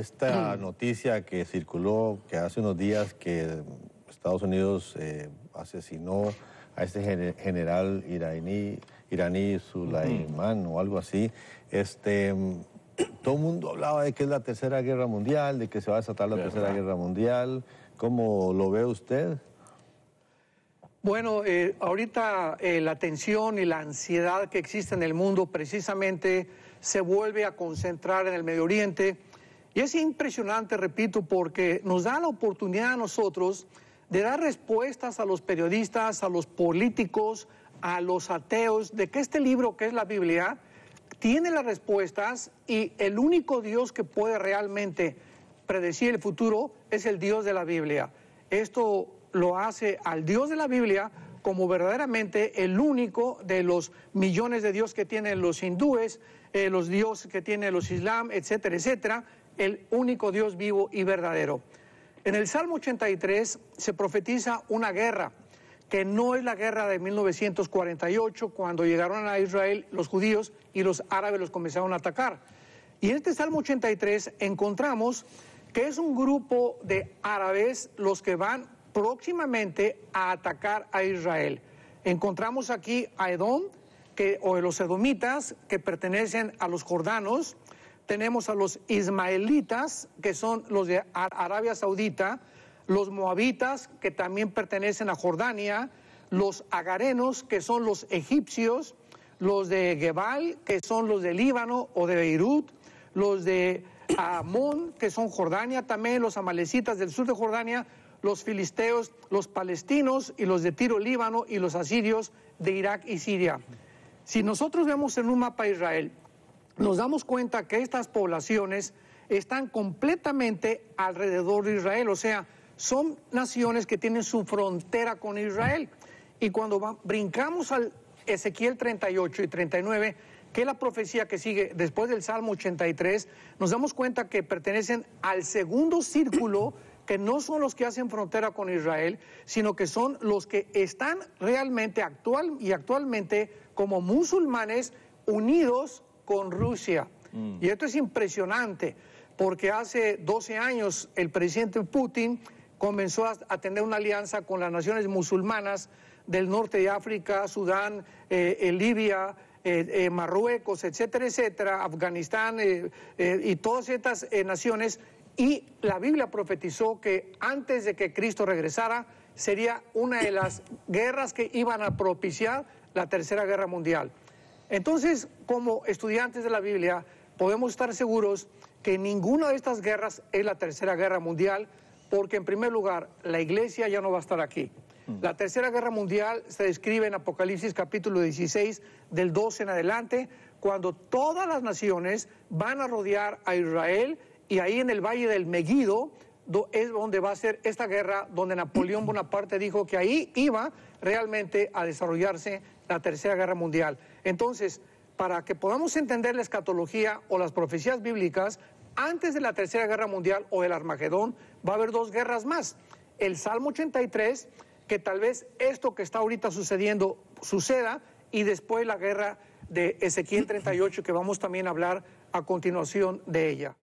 Esta mm. noticia que circuló que hace unos días que Estados Unidos eh, asesinó a este general iraní, iraní Sulaimán o algo así, este, todo el mundo hablaba de que es la Tercera Guerra Mundial, de que se va a desatar la Tercera Guerra Mundial. ¿Cómo lo ve usted? Bueno, eh, ahorita eh, la tensión y la ansiedad que existe en el mundo precisamente se vuelve a concentrar en el Medio Oriente y es impresionante, repito, porque nos da la oportunidad a nosotros de dar respuestas a los periodistas, a los políticos, a los ateos, de que este libro que es la Biblia tiene las respuestas y el único Dios que puede realmente predecir el futuro es el Dios de la Biblia. Esto lo hace al Dios de la Biblia como verdaderamente el único de los millones de dios que tienen los hindúes, eh, los Dios que tienen los islam, etcétera, etcétera, el único Dios vivo y verdadero. En el Salmo 83 se profetiza una guerra que no es la guerra de 1948 cuando llegaron a Israel los judíos y los árabes los comenzaron a atacar. Y en este Salmo 83 encontramos que es un grupo de árabes los que van próximamente a atacar a Israel. Encontramos aquí a Edom que, o los edomitas que pertenecen a los jordanos, tenemos a los ismaelitas, que son los de Arabia Saudita, los moabitas, que también pertenecen a Jordania, los agarenos, que son los egipcios, los de Gebal, que son los de Líbano o de Beirut, los de Amón, que son Jordania también, los amalecitas del sur de Jordania, los filisteos, los palestinos y los de Tiro Líbano y los asirios de Irak y Siria. Si nosotros vemos en un mapa Israel, nos damos cuenta que estas poblaciones están completamente alrededor de Israel, o sea, son naciones que tienen su frontera con Israel. Y cuando brincamos al Ezequiel 38 y 39, que es la profecía que sigue después del Salmo 83, nos damos cuenta que pertenecen al segundo círculo, que no son los que hacen frontera con Israel, sino que son los que están realmente actual y actualmente como musulmanes unidos con Rusia. Mm. Y esto es impresionante, porque hace 12 años el presidente Putin comenzó a, tener una alianza con las naciones musulmanas del norte de África, Sudán, eh, eh, Libia, eh, Marruecos, etcétera, etcétera, Afganistán y todas estas naciones. Y la Biblia profetizó que antes de que Cristo regresara sería una de las guerras que iban a propiciar la Tercera Guerra Mundial. Entonces, como estudiantes de la Biblia, podemos estar seguros que ninguna de estas guerras es la Tercera Guerra Mundial, porque en primer lugar, la iglesia ya no va a estar aquí. Mm. La Tercera Guerra Mundial se describe en Apocalipsis capítulo 16, del 12 en adelante, cuando todas las naciones van a rodear a Israel y ahí en el valle del Meguido es donde va a ser esta guerra, donde Napoleón Bonaparte dijo que ahí iba realmente a desarrollarse la Tercera Guerra Mundial. Entonces, para que podamos entender la escatología o las profecías bíblicas, antes de la Tercera Guerra Mundial o el Armagedón, va a haber dos guerras más. El Salmo 83, que tal vez esto que está ahorita sucediendo suceda, y después la guerra de Ezequiel 38, que vamos también a hablar a continuación de ella.